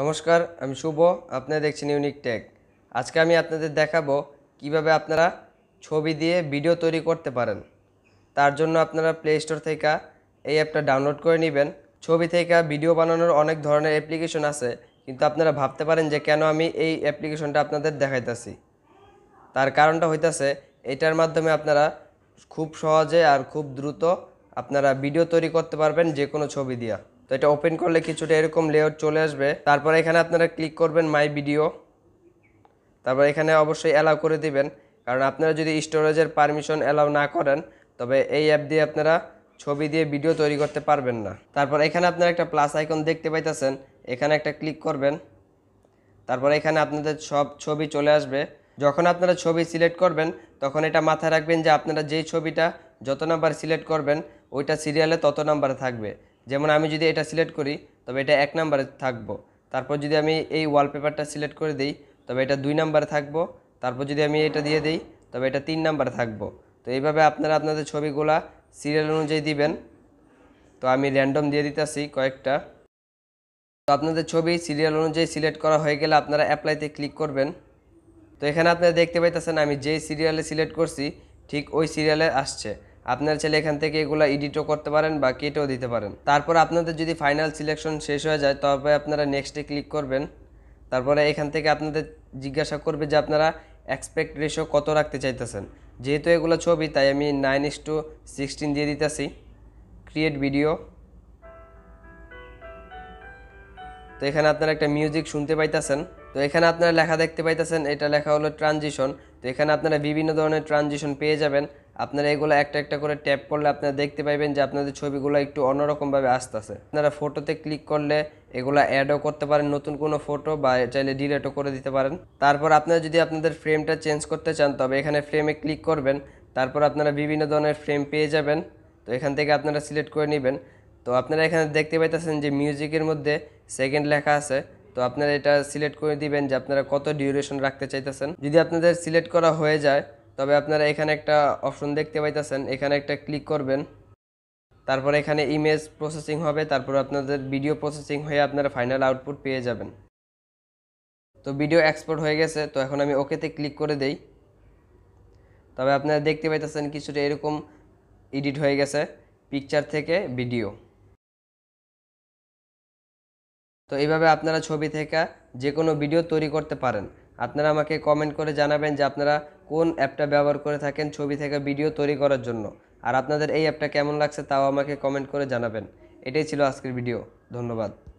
নমস্কার আমি শুভ আপনারা দেখছেন ইউনিক টেক আজকে আমি আপনাদের দেখাবো কিভাবে আপনারা ছবি দিয়ে ভিডিও তৈরি করতে পারেন তার জন্য আপনারা প্লে স্টোর থেকে এই অ্যাপটা ডাউনলোড করে নেবেন ছবি থেকে ভিডিও বানানোর অনেক ধরনের অ্যাপ্লিকেশন আছে কিন্তু আপনারা ভাবতে পারেন যে কেন আমি এই অ্যাপ্লিকেশনটা আপনাদের দেখাইতেছি তার কারণটা হইতাছে এটার মাধ্যমে আপনারা খুব সহজে আর খুব দ্রুত আপনারা ভিডিও তৈরি করতে পারবেন যে কোনো ছবি দিয়া তো এটা ওপেন করলে কিছুটা এরকম লেয়ার চলে আসবে তারপর এখানে আপনারা ক্লিক করবেন মাই ভিডিও তারপর এখানে অবশ্যই অ্যালাউ করে দিবেন কারণ আপনারা যদি স্টোরেজের পারমিশন অ্যালাউ না করেন তবে এই অ্যাপ দিয়ে আপনারা ছবি দিয়ে ভিডিও তৈরি করতে পারবেন না তারপর এখানে আপনারা একটা প্লাস আইকন দেখতে পাইতেছেন এখানে একটা ক্লিক করবেন তারপর এখানে আপনাদের সব ছবি চলে আসবে যখন আপনারা ছবি সিলেক্ট করবেন তখন এটা মাথায় রাখবেন যে আপনারা যেই ছবিটা যত নাম্বার সিলেক্ট করবেন ওইটা সিরিয়ালে তত নাম্বার থাকবে যেমন আমি যদি এটা সিলেক্ট করি তবে এটা এক নাম্বারে থাকবো তারপর যদি আমি এই ওয়ালপেপারটা সিলেক্ট করে দিই তবে এটা দুই নাম্বারে থাকবো তারপর যদি আমি এটা দিয়ে দিই তবে এটা তিন নাম্বারে থাকবো তো এইভাবে আপনারা আপনাদের ছবিগুলা সিরিয়াল অনুযায়ী দিবেন তো আমি র্যান্ডম দিয়ে দিতেছি কয়েকটা তো আপনাদের ছবি সিরিয়াল অনুযায়ী সিলেক্ট করা হয়ে গেলে আপনারা অ্যাপ্লাইতে ক্লিক করবেন তো এখানে আপনারা দেখতে পাইতেছেন আমি যে সিরিয়ালে সিলেক্ট করছি ঠিক ওই সিরিয়ালে আসছে আপনার ছেলে এখান থেকে এগুলো এডিটও করতে পারেন বা কেটেও দিতে পারেন তারপর আপনাদের যদি ফাইনাল সিলেকশন শেষ হয়ে যায় তবে আপনারা নেক্সটে ক্লিক করবেন তারপরে এখান থেকে আপনাদের জিজ্ঞাসা করবে যে আপনারা এক্সপেক্ট রেশো কত রাখতে চাইতেছেন যেহেতু এগুলো ছবি তাই আমি নাইন ইস টু সিক্সটিন দিয়ে দিতেছি ক্রিয়েট ভিডিও তো এখানে আপনারা একটা মিউজিক শুনতে পাইতেছেন তো এখানে আপনারা লেখা দেখতে পাইতেছেন এটা লেখা হলো ট্রানজিশন তো এখানে আপনারা বিভিন্ন ধরনের ট্রানজিশন পেয়ে যাবেন আপনারা এগুলো একটা একটা করে ট্যাপ করলে আপনারা দেখতে পাইবেন যে আপনাদের ছবিগুলো একটু অন্যরকমভাবে আসতেছে আপনারা ফটোতে ক্লিক করলে এগুলো অ্যাডও করতে পারেন নতুন কোনো ফটো বা চাইলে ডিলেটও করে দিতে পারেন তারপর আপনারা যদি আপনাদের ফ্রেমটা চেঞ্জ করতে চান তবে এখানে ফ্রেমে ক্লিক করবেন তারপর আপনারা বিভিন্ন ধরনের ফ্রেম পেয়ে যাবেন তো এখান থেকে আপনারা সিলেক্ট করে নেবেন তো আপনারা এখানে দেখতে পাইতেছেন যে মিউজিকের মধ্যে সেকেন্ড লেখা আছে তো আপনারা এটা সিলেক্ট করে দিবেন যে আপনারা কত ডিউরেশন রাখতে চাইতেছেন যদি আপনাদের সিলেক্ট করা হয়ে যায় তবে আপনারা এখানে একটা অপশন দেখতে পাইতেছেন এখানে একটা ক্লিক করবেন তারপর এখানে ইমেজ প্রসেসিং হবে তারপর আপনাদের ভিডিও প্রসেসিং হয়ে আপনারা ফাইনাল আউটপুট পেয়ে যাবেন তো ভিডিও এক্সপোর্ট হয়ে গেছে তো এখন আমি ওকেতে ক্লিক করে দেই তবে আপনারা দেখতে পাইতেছেন কিছুটা এরকম এডিট হয়ে গেছে পিকচার থেকে ভিডিও তো এইভাবে আপনারা ছবি থেকে যে কোনো ভিডিও তৈরি করতে পারেন আপনারা আমাকে কমেন্ট করে জানাবেন যে আপনারা কোন অ্যাপটা ব্যবহার করে থাকেন ছবি থেকে ভিডিও তৈরি করার জন্য আর আপনাদের এই অ্যাপটা কেমন লাগছে তাও আমাকে কমেন্ট করে জানাবেন এটাই ছিল আজকের ভিডিও ধন্যবাদ